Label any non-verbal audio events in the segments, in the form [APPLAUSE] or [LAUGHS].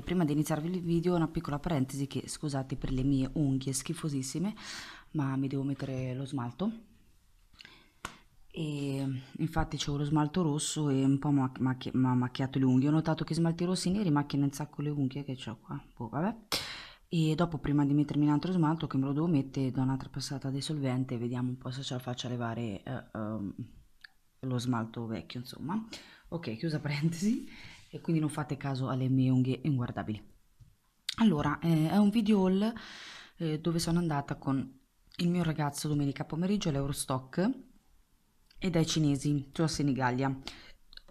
E prima di iniziare il video una piccola parentesi che scusate per le mie unghie schifosissime, ma mi devo mettere lo smalto. E infatti c'è lo smalto rosso e un po' mi ha macchiato le unghie. Ho notato che smalti rossi neri macchiano un sacco le unghie che ho qua. Boh, vabbè. E dopo prima di mettermi un altro smalto che me lo devo mettere do un'altra passata di solvente e vediamo un po' se ce la faccio a levare eh, um, lo smalto vecchio insomma. Ok, chiusa parentesi e quindi non fate caso alle mie unghie inguardabili. Allora, eh, è un video haul eh, dove sono andata con il mio ragazzo domenica pomeriggio all'Eurostock e dai cinesi, cioè a Senigallia.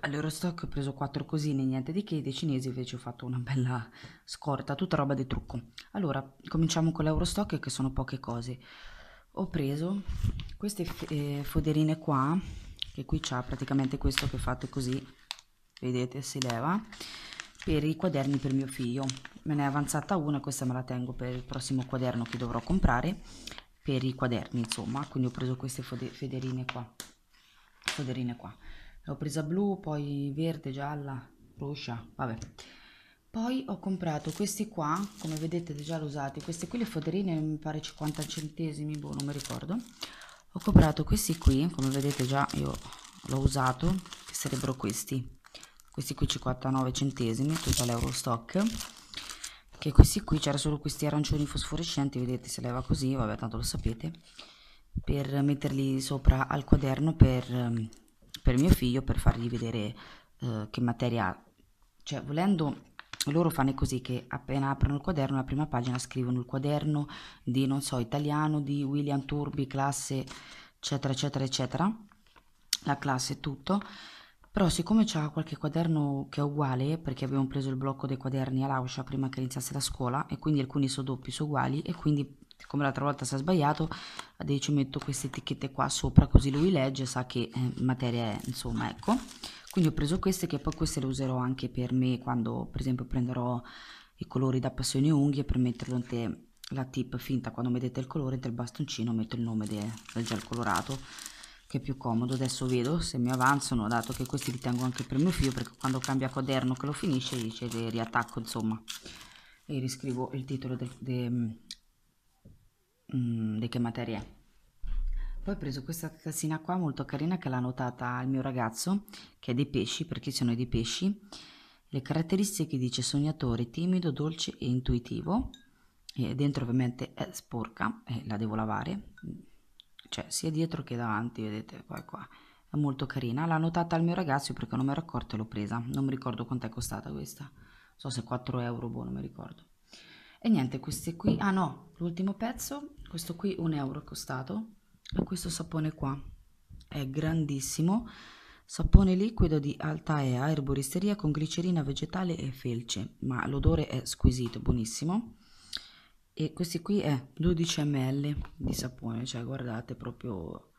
All'Eurostock ho preso quattro cosine, niente di che, dei cinesi invece ho fatto una bella scorta, tutta roba di trucco. Allora, cominciamo con l'Eurostock che sono poche cose. Ho preso queste eh, foderine qua, che qui c'ha praticamente questo che fate così vedete si leva per i quaderni per mio figlio me ne è avanzata una questa me la tengo per il prossimo quaderno che dovrò comprare per i quaderni insomma quindi ho preso queste federine qua federine qua l'ho presa blu poi verde gialla roscia vabbè poi ho comprato questi qua come vedete già li usati queste qui le foderine mi pare 50 centesimi boh non mi ricordo ho comprato questi qui come vedete già io l'ho usato che sarebbero questi questi qui 59 centesimi tutto stock che questi qui c'era solo questi arancioni fosforescenti vedete se leva così vabbè tanto lo sapete per metterli sopra al quaderno per, ehm, per mio figlio per fargli vedere eh, che materia ha cioè volendo loro fanno così che appena aprono il quaderno la prima pagina scrivono il quaderno di non so italiano di William Turbi classe eccetera eccetera eccetera la classe tutto però siccome c'ha qualche quaderno che è uguale, perché abbiamo preso il blocco dei quaderni all'Auscia prima che iniziasse la scuola, e quindi alcuni sono doppi, sono uguali, e quindi come l'altra volta si è sbagliato, adesso metto queste etichette qua sopra così lui legge e sa che eh, materia è, insomma, ecco. Quindi ho preso queste che poi queste le userò anche per me quando per esempio prenderò i colori da passione unghie per metterlo in te la tip finta quando mettete il colore del bastoncino metto il nome del gel colorato che è più comodo adesso vedo se mi avanzano dato che questi li tengo anche per mio figlio perché quando cambia quaderno che lo finisce dice le riattacco insomma e riscrivo il titolo mm, mm, di de, de che materia è poi ho preso questa tazzina qua molto carina che l'ha notata il mio ragazzo che è dei pesci perché sono dei pesci le caratteristiche dice sognatore timido dolce e intuitivo e dentro ovviamente è sporca e la devo lavare cioè sia dietro che davanti, vedete, poi qua, è molto carina. L'ha notata al mio ragazzo perché non mi ero accorta e l'ho presa, non mi ricordo quanto è costata questa, non so se 4 euro, boh, non mi ricordo. E niente, queste qui, ah no, l'ultimo pezzo, questo qui 1 euro è costato, e questo sapone qua, è grandissimo, sapone liquido di Altaea, erboristeria con glicerina vegetale e felce, ma l'odore è squisito, buonissimo e questi qui è 12 ml di sapone cioè guardate proprio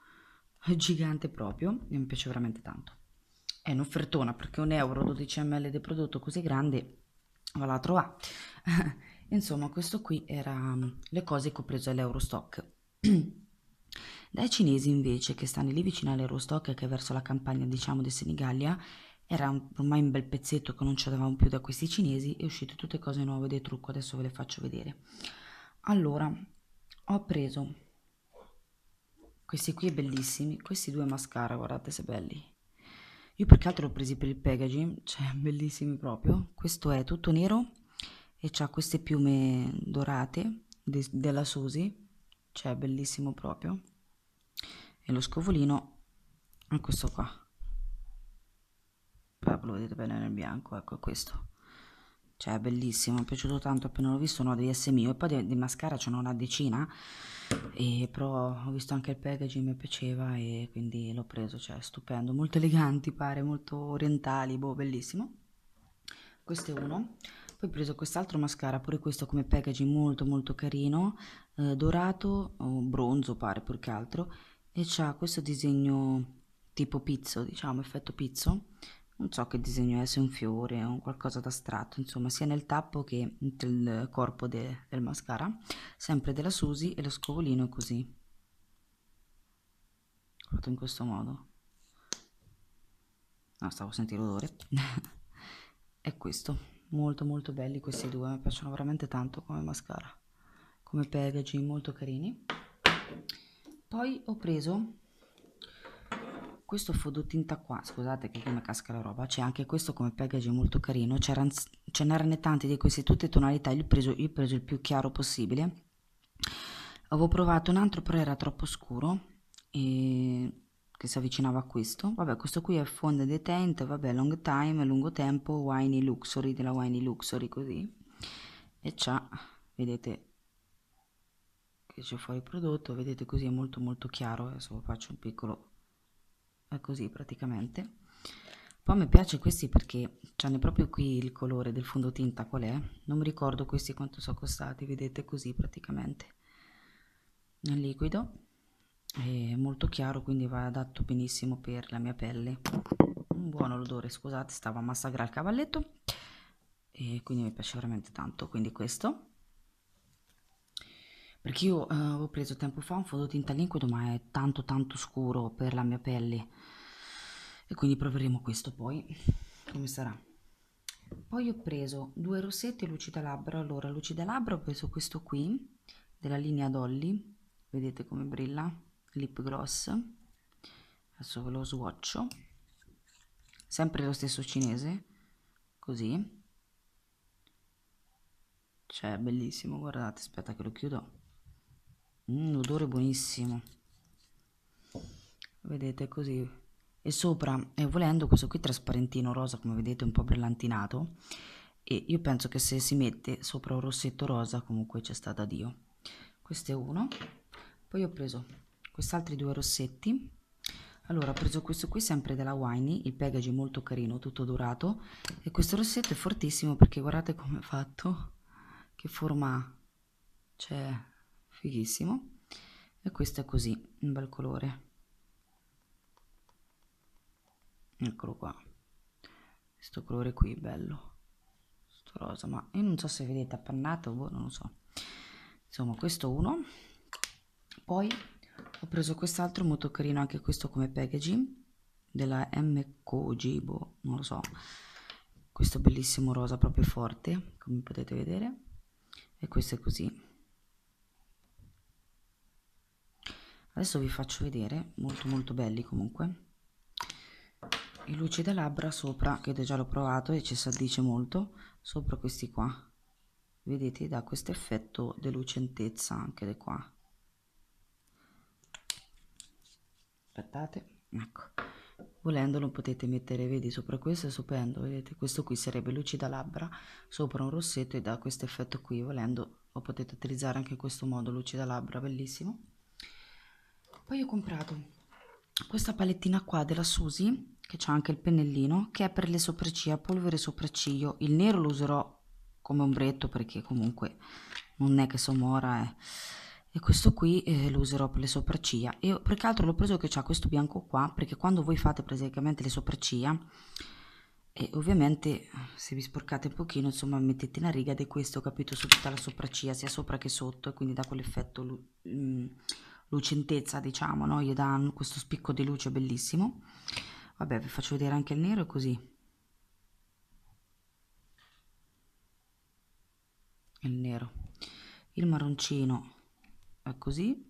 gigante proprio e mi piace veramente tanto è un'offertona perché un euro 12 ml di prodotto così grande va la trova [LAUGHS] insomma questo qui era mm, le cose che ho preso all'Eurostock [CLEARS THROAT] dai cinesi invece che stanno lì vicino all'Eurostock che è verso la campagna diciamo di Senigallia era ormai un bel pezzetto che non ci davamo più da questi cinesi e uscite tutte cose nuove dei trucco adesso ve le faccio vedere allora, ho preso questi qui bellissimi, questi due mascara, guardate se belli. Io perché altro l'ho presi per il packaging, cioè [LAUGHS] bellissimi proprio. Questo è tutto nero e ha queste piume dorate de della Susi, cioè bellissimo proprio. E lo scovolino è questo qua. lo vedete bene nel bianco, ecco questo cioè è bellissimo, mi è piaciuto tanto appena l'ho visto, no, devi essere mio, e poi di, di mascara ce n'ho una decina, e però ho visto anche il packaging, mi piaceva e quindi l'ho preso, cioè stupendo, molto eleganti pare, molto orientali, boh, bellissimo. Questo è uno, poi ho preso quest'altro mascara, pure questo come packaging molto molto carino, eh, dorato, o bronzo pare, più che altro, e c'ha questo disegno tipo pizzo, diciamo, effetto pizzo, non so che disegno è, se un fiore o qualcosa d'astratto, insomma, sia nel tappo che nel corpo de, del mascara, sempre della Susi e lo scovolino così. Fatto in questo modo. No, stavo sentendo l'odore. [LAUGHS] è questo. Molto molto belli questi due, mi piacciono veramente tanto come mascara, come packaging, molto carini. Poi ho preso questo fototinta qua, scusate che come casca la roba, c'è anche questo come packaging molto carino, ce n'erano tanti di queste tutte tonalità, io ho, preso, io ho preso il più chiaro possibile, avevo provato un altro però era troppo scuro, e che si avvicinava a questo, vabbè questo qui è Fonda Detent, vabbè long time, lungo tempo, Winey Luxury, della Winey Luxury così, e c'ha, vedete, che c'è fuori il prodotto, vedete così è molto molto chiaro, adesso faccio un piccolo è così praticamente poi mi piace questi perché c'hanno proprio qui il colore del fondotinta qual è non mi ricordo questi quanto sono costati vedete così praticamente nel liquido è molto chiaro quindi va adatto benissimo per la mia pelle un buon odore scusate stavo a massacrare il cavalletto e quindi mi piace veramente tanto quindi questo perché io eh, avevo preso tempo fa un fototinta liquido ma è tanto tanto scuro per la mia pelle e quindi proveremo questo poi come sarà poi ho preso due rossetti e lucida labbra allora lucida labbra ho preso questo qui della linea Dolly vedete come brilla lip gloss adesso ve lo swatcho sempre lo stesso cinese così cioè bellissimo guardate aspetta che lo chiudo odore buonissimo vedete così e sopra e eh, volendo questo qui trasparentino rosa come vedete un po' brillantinato e io penso che se si mette sopra un rossetto rosa comunque c'è stata Dio questo è uno poi ho preso quest'altri due rossetti allora ho preso questo qui sempre della Winey il packaging molto carino tutto dorato e questo rossetto è fortissimo perché guardate come è fatto che forma c'è cioè, fighissimo e questo è così un bel colore eccolo qua questo colore qui è bello questo rosa ma io non so se vedete appannato boh, non lo so insomma questo uno poi ho preso quest'altro molto carino anche questo come packaging della MKG boh, non lo so questo bellissimo rosa proprio forte come potete vedere e questo è così adesso vi faccio vedere molto molto belli comunque il lucida labbra sopra che già l'ho provato e ci saldice molto sopra questi qua vedete dà questo effetto di lucentezza anche di qua aspettate ecco volendo lo potete mettere vedi sopra questo è stupendo vedete questo qui sarebbe lucida labbra sopra un rossetto e da questo effetto qui volendo lo potete utilizzare anche in questo modo lucida labbra bellissimo poi ho comprato questa palettina qua della Susi che c'ha anche il pennellino che è per le sopracciglia polvere sopracciglio il nero lo userò come ombretto perché comunque non è che so mora eh. e questo qui eh, lo userò per le sopracciglia e perché altro l'ho preso che c'ha questo bianco qua perché quando voi fate praticamente le sopracciglia e eh, ovviamente se vi sporcate un pochino insomma mettete una riga di questo capito su tutta la sopracciglia sia sopra che sotto e quindi dà quell'effetto mm, lucentezza diciamo no? gli dà questo spicco di luce bellissimo vabbè vi faccio vedere anche il nero è così il nero il marroncino è così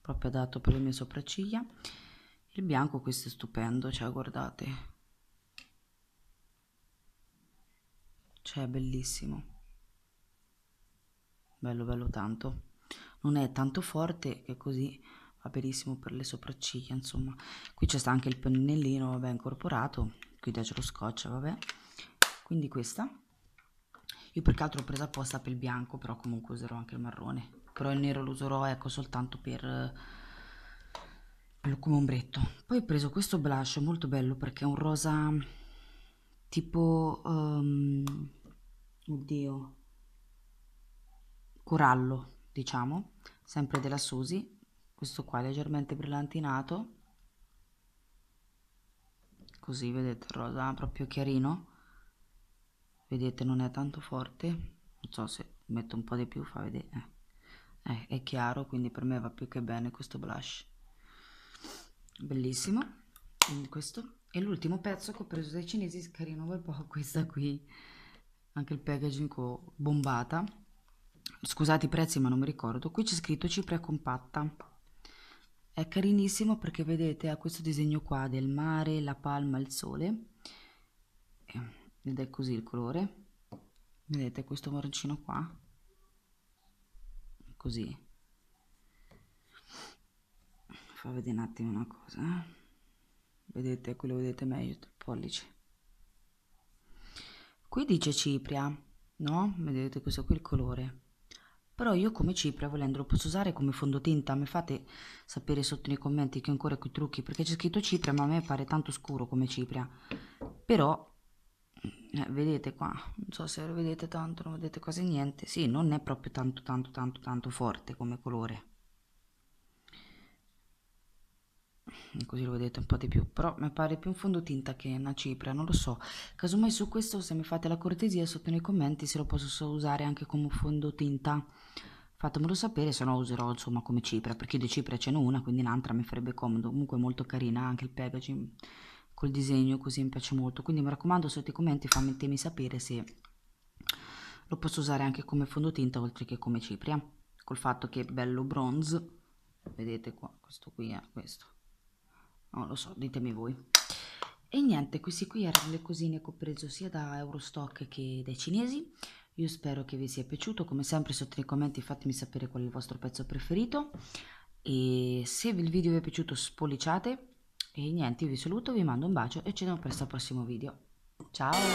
proprio adatto per le mie sopracciglia il bianco questo è stupendo cioè guardate cioè bellissimo bello bello tanto non è tanto forte che così va benissimo per le sopracciglia insomma qui c'è anche il pennellino vabbè incorporato qui da lo scotch vabbè quindi questa io perché altro ho preso apposta per il bianco però comunque userò anche il marrone però il nero lo userò ecco soltanto per, per come ombretto poi ho preso questo blush molto bello perché è un rosa tipo um, oddio corallo, diciamo, sempre della Susi, questo qua leggermente brillantinato, così vedete il rosa proprio chiarino, vedete non è tanto forte, non so se metto un po' di più fa vedere, eh. Eh, è chiaro quindi per me va più che bene questo blush, bellissimo, quindi questo e l'ultimo pezzo che ho preso dai cinesi, carino un po' [LAUGHS] questa qui, anche il packaging bombata, scusate i prezzi ma non mi ricordo qui c'è scritto cipria compatta è carinissimo perché vedete ha questo disegno qua del mare la palma il sole ed è così il colore vedete questo marroncino qua così fa vedere un attimo una cosa vedete quello vedete meglio il pollice qui dice cipria no vedete questo qui il colore però io come cipria volendo lo posso usare come fondotinta mi fate sapere sotto nei commenti che ho ancora quei trucchi perché c'è scritto cipria ma a me pare tanto scuro come cipria però eh, vedete qua non so se lo vedete tanto non vedete quasi niente sì non è proprio tanto tanto tanto tanto forte come colore così lo vedete un po' di più però mi pare più un fondotinta che una cipria non lo so casomai su questo se mi fate la cortesia sotto nei commenti se lo posso usare anche come fondotinta fatemelo sapere se no userò insomma come cipria perché di cipria ce n'è una quindi un'altra mi farebbe comodo comunque è molto carina anche il packaging col disegno così mi piace molto quindi mi raccomando sotto i commenti fammi sapere se lo posso usare anche come fondotinta oltre che come cipria col fatto che è bello bronze vedete qua questo qui è questo non lo so, ditemi voi. E niente, questi qui erano le cosine che ho preso sia da Eurostock che dai cinesi. Io spero che vi sia piaciuto, come sempre sotto nei commenti fatemi sapere qual è il vostro pezzo preferito. E se il video vi è piaciuto spolliciate. E niente, io vi saluto, vi mando un bacio e ci vediamo presto al prossimo video. Ciao!